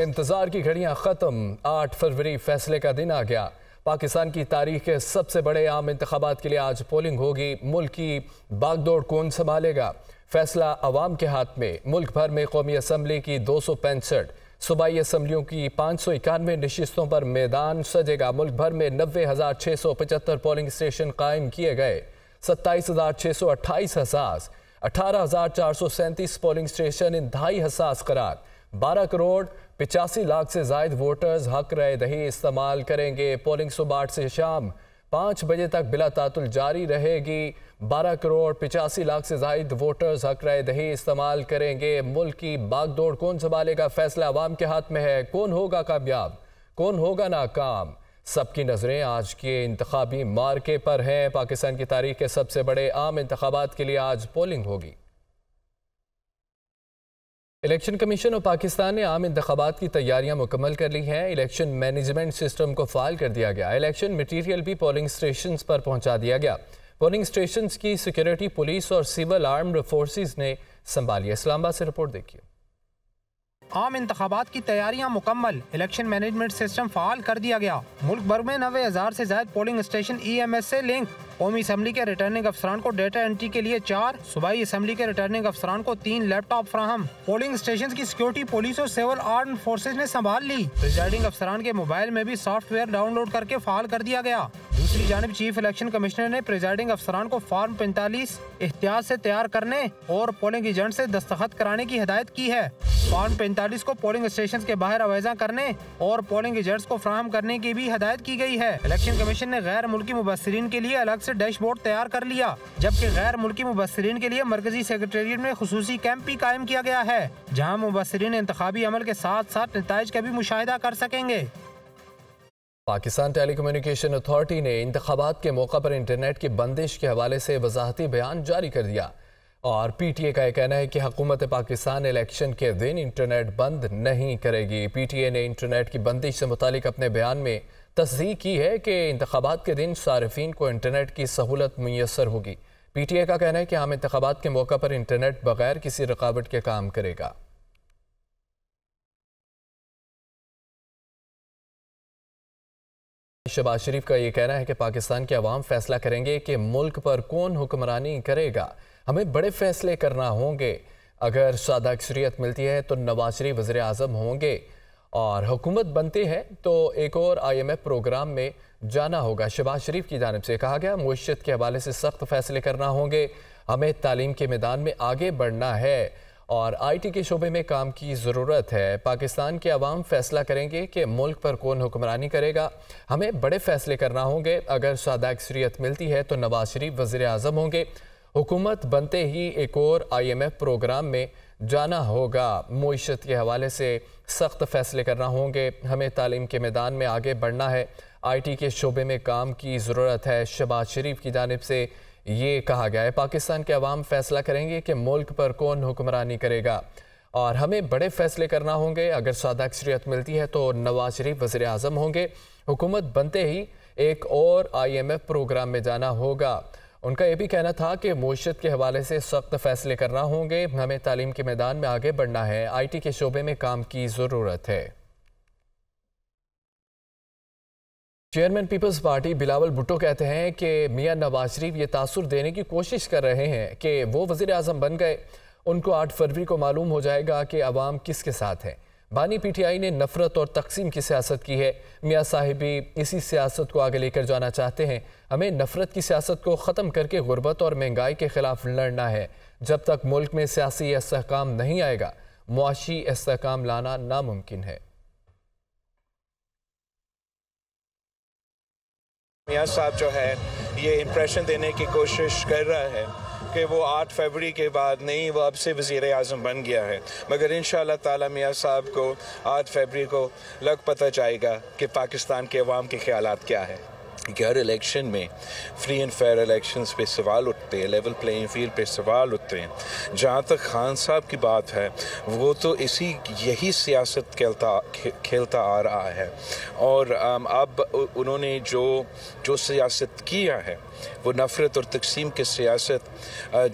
इंतजार की घड़ियां खत्म आठ फरवरी फैसले का दिन आ गया पाकिस्तान की तारीख के सबसे बड़े आम इंतबात के लिए आज पोलिंग होगी मुल्क की बागदौड़ कौन संभालेगा फैसला आवाम के हाथ में मुल्क भर में कौमी असम्बली की दो सौ पैंसठ सूबाई असम्बलियों की पाँच सौ इक्यानवे नशस्तों पर मैदान सजेगा मुल्क भर में नबे हज़ार छः सौ पचहत्तर पोलिंग स्टेशन कायम किए गए सत्ताईस हज़ार छः सौ अट्ठाईस हसास अठारह हज़ार चार सौ सैंतीस पोलिंग स्टेशन इंतहाई हसास करार बारह करोड़ पिचासी लाख से जायद वोटर्स हक रहे दही इस्तेमाल करेंगे पोलिंग सुबह आठ से शाम पाँच बजे तक बिला तातुल जारी रहेगी बारह करोड़ पिचासी लाख से जायद वोटर्स हक रहे दही इस्तेमाल करेंगे मुल्क की बागदौड़ कौन संभालेगा फैसला आवाम के हाथ में है कौन होगा कामयाब कौन होगा नाकाम सबकी नज़रें आज के इंतबी मार्के पर हैं पाकिस्तान की तारीख के सबसे बड़े आम इंतबात के लिए आज पोलिंग होगी इलेक्शन कमीशन और पाकिस्तान ने आम इंतबात की तैयारियां मुकम्मल कर ली हैं इलेक्शन मैनेजमेंट सिस्टम को फाल कर दिया गया इलेक्शन मटेरियल भी पोलिंग स्टेशन पर पहुंचा दिया गया पोलिंग स्टेशन की सिक्योरिटी पुलिस और सिविल आर्म्ड फोर्सेज ने संभाली इस्लामाबाद से रिपोर्ट देखिए आम इंतबात की तैयारियां मुकम्मल इलेक्शन मैनेजमेंट सिस्टम फाल कर दिया गया मुल्क भर में नबे हज़ार से ज्यादा polling station E M S से लिंक कौमी असम्बली के रिटर्निंग अफसरान को डेटा एंट्री के लिए चार सूबाई असम्बली के रिटर्निंग अफसरान को तीन लैपटॉप फ्राहम पोलिंग स्टेशन की सिक्योरिटी पुलिस और सिविल आर्म फोर्सेज ने संभाल ली रिजाइडिंग अफसरान के मोबाइल में भी सॉफ्टवेयर डाउनलोड करके फाल कर दिया गया दूसरी जानब चीफ इलेक्शन कमिश्नर ने प्रिजाइडिंग अफसरान को फार्म पैंतालीस एहतियात से तैयार करने और पोलिंग एजेंट से दस्तखत कराने की हिदायत की है फार्म पैंतालीस को पोलिंग स्टेशन के बाहर अवैजा करने और पोलिंग एजेंट्स को फ्राहम करने की भी हिदायत की गई है इलेक्शन कमीशन ने गैर मुल्की मुबसरीन के लिए अलग से डैशबोर्ड तैयार कर लिया जबकि गैर मुल्की मुबसरीन के लिए मरकजी सेक्रेटेरियट में खसूसी कैंप भी कायम किया गया है जहाँ मुबसरीन इंतबी अमल के साथ साथ नतज का भी मुशाह कर सकेंगे पाकिस्तान टेली कम्युनिकेशन अथॉरिटी ने इंतबात के मौका पर इंटरनेट की बंदिश के हवाले से वजाहती बयान जारी कर दिया और पी टी ए का यह कहना है कि हकूमत पाकिस्तान इलेक्शन के दिन इंटरनेट बंद नहीं करेगी पी टी ए ने इंटरनेट की बंदिश से मुतल अपने बयान में तस्दीक की है कि इंतबात के दिन सार्फिन को इंटरनेट की सहूलत मैसर होगी पी टी ए का कहना है कि हम इंतबात के मौका पर इंटरनेट बगैर किसी रुकावट के काम करेगा शबाज शरीफ का ये कहना है कि पाकिस्तान के अवाम फैसला करेंगे कि मुल्क पर कौन हुक्मरानी करेगा हमें बड़े फैसले करना होंगे अगर सादा अक्सरियत मिलती है तो नवाज शरीफ वजे अजम होंगे और हुकूमत बनती है तो एक और आईएमएफ प्रोग्राम में जाना होगा शहबाज शरीफ की जानब से कहा गया मीशत के हवाले से सख्त फैसले करना होंगे हमें तालीम के मैदान में आगे बढ़ना है और आई टी के शोबे में काम की ज़रूरत है पाकिस्तान के अवाम फैसला करेंगे कि मुल्क पर कौन हुक्मरानी करेगा हमें बड़े फैसले करना होंगे अगर सादा अक्सरीत मिलती है तो नवाज शरीफ वज़र अजम होंगे हुकूमत बनते ही एक और आईएमएफ प्रोग्राम में जाना होगा मीशत के हवाले से सख्त फैसले करना होंगे हमें तालीम के मैदान में आगे बढ़ना है आई टी के शोबे में काम की ज़रूरत है शबाज शरीफ की जानब से ये कहा गया है पाकिस्तान के अवाम फैसला करेंगे कि मुल्क पर कौन हुक्मरानी करेगा और हमें बड़े फैसले करना होंगे अगर सादा अक्सरियत मिलती है तो नवाज शरीफ वज़र अजम होंगे हुकूमत बनते ही एक और आई एम एफ प्रोग्राम में जाना होगा उनका यह भी कहना था कि मीशत के हवाले से सख्त फैसले करना होंगे हमें तालीम के मैदान में आगे बढ़ना है आई टी के शोबे में काम की ज़रूरत है चेयरमैन पीपल्स पार्टी बिलावल भुट्टो कहते हैं कि मियां नवाज शरीफ ये तासर देने की कोशिश कर रहे हैं कि वो वजीर अजम बन गए उनको आठ फरवरी को मालूम हो जाएगा कि आवाम किसके साथ हैं बानी पीटीआई ने नफरत और तकसीम की सियासत की है मियाँ भी इसी सियासत को आगे लेकर जाना चाहते हैं हमें नफरत की सियासत को ख़त्म करके गुर्बत और महंगाई के ख़िलाफ़ लड़ना है जब तक मुल्क में सियासी इसकाम नहीं आएगा मुआशी इसकाम लाना नामुमकिन है मियाँ साहब जो है ये इम्प्रेशन देने की कोशिश कर रहा है कि वो आठ फरवरी के बाद नहीं वो अब से वज़ी अजम बन गया है मगर इन ताला मियाँ साहब को आठ फरवरी को लग पता जाएगा कि पाकिस्तान के अवाम के ख्याल क्या है कि हर इलेक्शन में फ्री एंड फेयर इलेक्शंस पे सवाल उठते हैं लेवल प्लेइंग फील्ड पे सवाल उठते हैं जहाँ तक खान साहब की बात है वो तो इसी यही सियासत खेलता खेलता आ रहा है और अब उन्होंने जो जो सियासत किया है वो नफ़रत और तकसीम की सियासत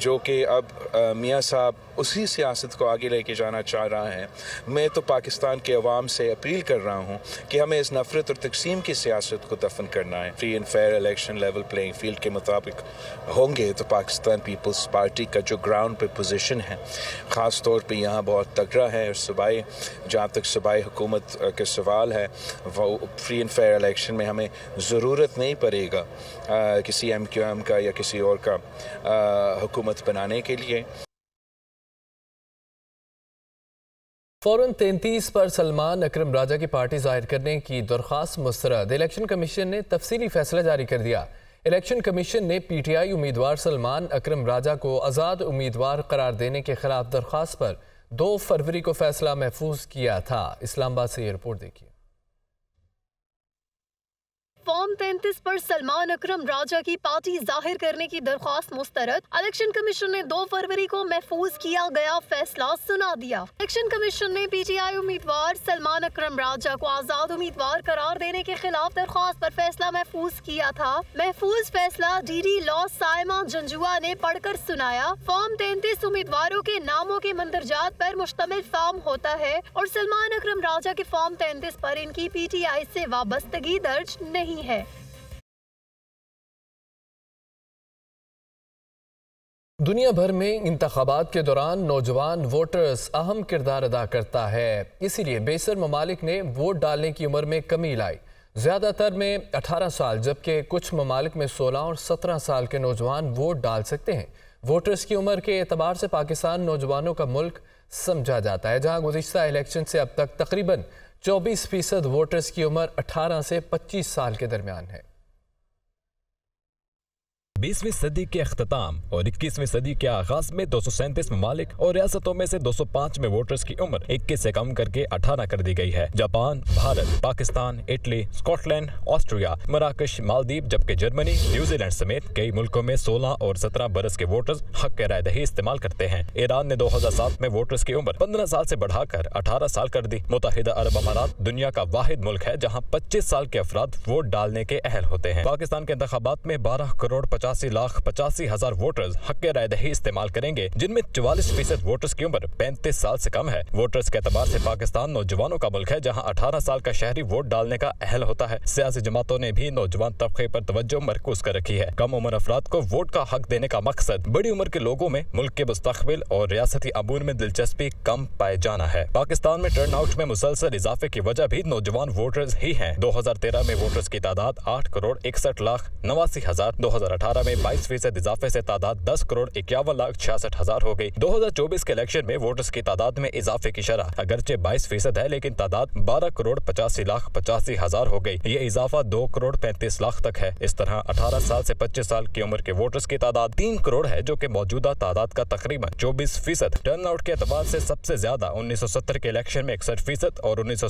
जो कि अब मियाँ साहब उसी सियासत को आगे लेके जाना चाह रहा है मैं तो पाकिस्तान के अवाम से अपील कर रहा हूँ कि हमें इस नफ़रत और तकसीम की सियासत को दफन करना है free and fair election level playing field के मुताबिक होंगे तो पाकिस्तान पीपल्स पार्टी का जो ग्राउंड पे पोजिशन है ख़ास तौर पर यहाँ बहुत तगड़ा है और सूबाई जहाँ तक सूबाई हुकूमत के सवाल है वो फ्री एंड फेयर इलेक्शन में हमें ज़रूरत नहीं पड़ेगा किसी एम क्यू एम का या किसी और का हुकूमत बनाने के लिए फौरन तैंतीस पर सलमान अक्रम राजा की पार्टी जाहिर करने की दरख्वास्त मुस्रद इलेक्शन कमीशन ने तफसीली फैसला जारी कर दिया इलेक्शन कमीशन ने पीटीआई उम्मीदवार सलमान अक्रम राजा को आज़ाद उम्मीदवार करार देने के खिलाफ दरख्वास्त पर दो फरवरी को फैसला महफूज किया था इस्लामाबाद से ये रिपोर्ट देखिए फॉर्म तैंतीस पर सलमान अकरम राजा की पार्टी जाहिर करने की दरख्वास्त मुस्तरद इलेक्शन कमीशन ने 2 फरवरी को महफूज किया गया फैसला सुना दिया इलेक्शन कमीशन ने पीटीआई उम्मीदवार सलमान अकरम राजा को आजाद उम्मीदवार करार देने के खिलाफ दरख्वास्त पर फैसला महफूज किया था महफूज फैसला D D law Saima Janjua ने पढ़कर सुनाया फॉर्म तैंतीस उम्मीदवारों के नामों के मंदरजात आरोप मुश्तमिल फॉर्म होता है और सलमान अकरम राजा के फॉर्म तैंतीस आरोप इनकी पी टी आई ऐसी वाबस्तगी दर्ज नहीं नहीं है दुनिया भर में इंतबात के दौरान नौजवान वोटर्स अहम किरदार अदा करता है इसीलिए बेसर ममालिक ने वोट डालने की उम्र में कमी लाई ज़्यादातर में 18 साल जबकि कुछ ममालिक में 16 और 17 साल के नौजवान वोट डाल सकते हैं वोटर्स की उम्र के एतबार से पाकिस्तान नौजवानों का मुल्क समझा जाता है जहां गुजशत इलेक्शन से अब तक तकरीबन 24 फीसद वोटर्स की उम्र 18 से 25 साल के दरमियान है बीसवीं सदी के अख्ताम और इक्कीसवीं सदी के आगाज में दो सौ सैंतीस ममालिक और रियासतों में से दो सौ पाँच में वोटर्स की उम्र इक्कीस से कम करके अठारह कर दी गई है Japan Bharat Pakistan Italy Scotland Austria मराकश मालदीप जबकि जर्मनी न्यूजीलैंड समेत कई मुल्कों में सोलह और सत्रह बरस के वोटर्स हक के रायदही इस्तेमाल करते हैं ईरान ने दो हजार सात में वोटर्स की उम्र पंद्रह साल ऐसी बढ़ाकर अठारह साल कर दी मुतहदा अरब अमारात दुनिया का वाहिद मुल्क है जहाँ पच्चीस साल के अफराद वोट डालने के अहल होते हैं पाकिस्तान के इंतबात में बारह करोड़ पचास पचासी लाख पचासी हजार वोटर्स हक राय दही इस्तेमाल करेंगे जिनमें चौवालीस फीसद वोटर्स की उम्र पैंतीस साल ऐसी कम है वोटर्स के अतबार से पाकिस्तान नौजवानों का मुल्क है जहाँ अठारह साल का शहरी वोट डालने का अहल होता है सियासी जमातों ने भी नौजवान तबके आरोप तवज्जो मरकूज कर रखी है कम उम्र अफराद को वोट का हक देने का मकसद बड़ी उम्र के लोगों में मुल्क के मुस्तबिल और रियासती अमूर में दिलचस्पी कम पाए जाना है पाकिस्तान में टर्न आउट में मुसलसल इजाफे की वजह भी नौजवान वोटर्स ही है दो हजार तेरह में वोटर्स की तादाद आठ करोड़ इकसठ लाख नवासी हजार दो हजार अठारह 2018 में 22 फीसद इजाफे से तादाद 10 करोड़ इक्यावन लाख छियासठ हजार हो गई 2024 के इलेक्शन में वोटर्स की तादाद में इजाफे की शरह अगरचे 22 फीसद है लेकिन तादाद 12 करोड़ पचासी लाख पचासी हजार हो गई ये इजाफा 2 करोड़ 35 लाख तक है इस तरह 18 साल से 25 साल की उम्र के वोटर्स की तादाद 3 करोड़ है जो की मौजूदा तादाद का तकरीबन चौबीस फीसद टर्न आउट के अतबार ऐसी सबसे ज्यादा उन्नीस के इलेक्शन में इकसठ फीसद और उन्नीस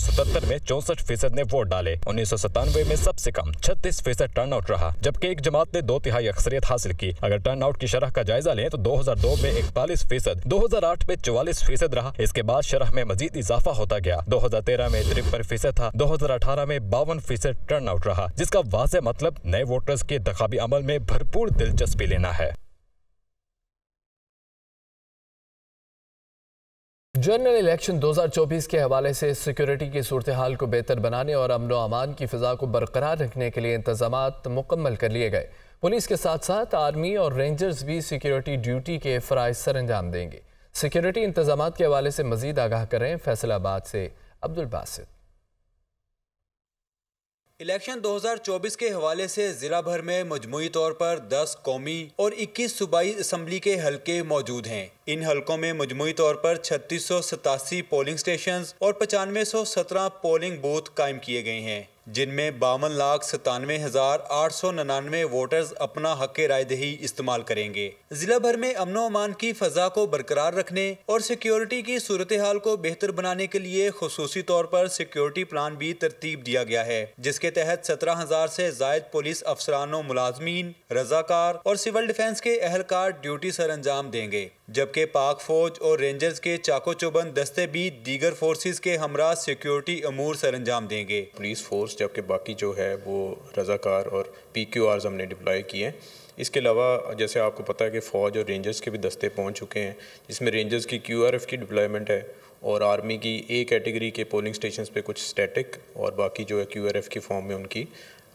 में चौसठ फीसद ने वोट डाले उन्नीस में सबसे कम छत्तीस फीसद टर्न आउट रहा जबकि एक जमात ने दो तिहाई अक्सरियत हासिल की अगर टर्न आउट की शरह का जायजा लें तो 2002 में इकतालीस फीसद दो में चौवालीस फीसद रहा इसके बाद शरह में मजीद इजाफा होता गया 2013 में तिरपन फीसद था 2018 में बावन फीसद टर्न आउट रहा जिसका वाज मतलब नए वोटर्स के दखाबी अमल में भरपूर दिलचस्पी लेना है जनरल इलेक्शन 2024 के हवाले से सिक्योरिटी की सूरत हाल को बेहतर बनाने और अमन अमान की फ़िज़ा को बरकरार रखने के लिए इंतजाम मुकम्मल कर लिए गए पुलिस के साथ साथ आर्मी और रेंजर्स भी सिक्योरिटी ड्यूटी के फ़राज सर अंजाम देंगे सिक्योरिटी इंतजाम के हवाले से मजीद आगाह करें फैसलाबाद से अब्दुल बासित इलेक्शन 2024 के हवाले से ज़िला भर में मजमू तौर पर 10 कौमी और 21 सूबाई असम्बली के हलके मौजूद हैं इन हलकों में मजमू तौर पर छत्तीस पोलिंग स्टेशन और पचानवे पोलिंग बूथ कायम किए गए हैं जिनमें बावन लाख सतानवे हज़ार आठ सौ निन्यानवे वोटर्स अपना हक रायदेही इस्तेमाल करेंगे जिला भर में अमनो अमान की फजा को बरकरार रखने और सिक्योरिटी की सूरत हाल को बेहतर बनाने के लिए खसूसी तौर पर सिक्योरिटी प्लान भी तरतीब दिया गया है जिसके तहत सत्रह हजार से जायद पुलिस अफसरानों मुलाजमीन रजाकार और सिविल डिफेंस के एहलकार ड्यूटी सर अंजाम देंगे जबकि पाक फौज और रेंजर्स के चाको चौबंद दस्ते भी दीगर फोर्सेज के हमरा सिक्योरिटी अमूर सर अंजाम देंगे पुलिस फोर्स जबकि बाकी जो है वो रज़ाकार और पी क्यू आर्स हमने डिप्लॉय किए हैं इसके अलावा जैसे आपको पता है कि फ़ौज और रेंजर्स के भी दस्ते पहुंच चुके हैं जिसमें रेंजर्स की क्यू आर एफ़ की डिप्लॉयमेंट है और आर्मी की ए कैटेगरी के पोलिंग स्टेशन पर कुछ स्टैटिक और बाकी जो है क्यू आर एफ़ की फॉर्म में उनकी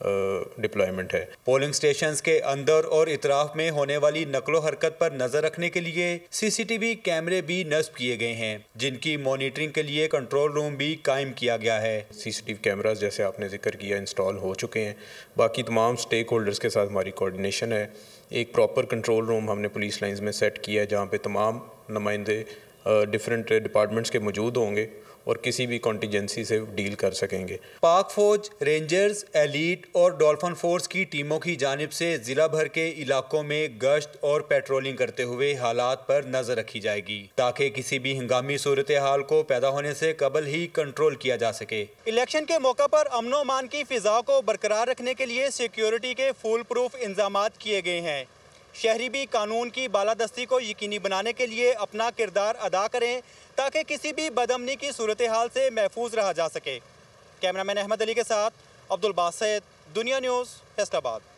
डिप्लॉयमेंट है पोलिंग स्टेशन के अंदर और इतराफ में होने वाली नकलो हरकत पर नजर रखने के लिए सीसीटीवी कैमरे भी नस्ब किए गए हैं जिनकी मॉनिटरिंग के लिए कंट्रोल रूम भी कायम किया गया है सीसीटीवी कैमराज जैसे आपने जिक्र किया इंस्टॉल हो चुके हैं बाकी तमाम स्टेक होल्डर्स के साथ हमारी कोऑर्डिनेशन है एक प्रॉपर कंट्रोल रूम हमने पुलिस लाइन में सेट किया है जहाँ पर तमाम नुमाइंदे डिफरेंट डिपार्टमेंट्स के मौजूद होंगे और किसी भी कॉन्टीजेंसी से डील कर सकेंगे पाक फौज रेंजर्स एलिट और डॉल्फन फोर्स की टीमों की जानब से ज़िला भर के इलाकों में गश्त और पेट्रोलिंग करते हुए हालात पर नज़र रखी जाएगी ताकि किसी भी हंगामी सूरत हाल को पैदा होने से कबल ही कंट्रोल किया जा सके इलेक्शन के मौका पर अमनोमान की फिजा को बरकरार रखने के लिए सिक्योरिटी के फूल प्रूफ इंजाम किए गए हैं शहरी भी कानून की बालादस्ती को यकीनी बनाने के लिए अपना किरदार अदा करें ताकि किसी भी बदमनी की सूरत हाल से महफूज रहा जा सके कैमरामैन अहमद अली के साथ अब्दुल बासैद दुनिया न्यूज़ फैसलाबाद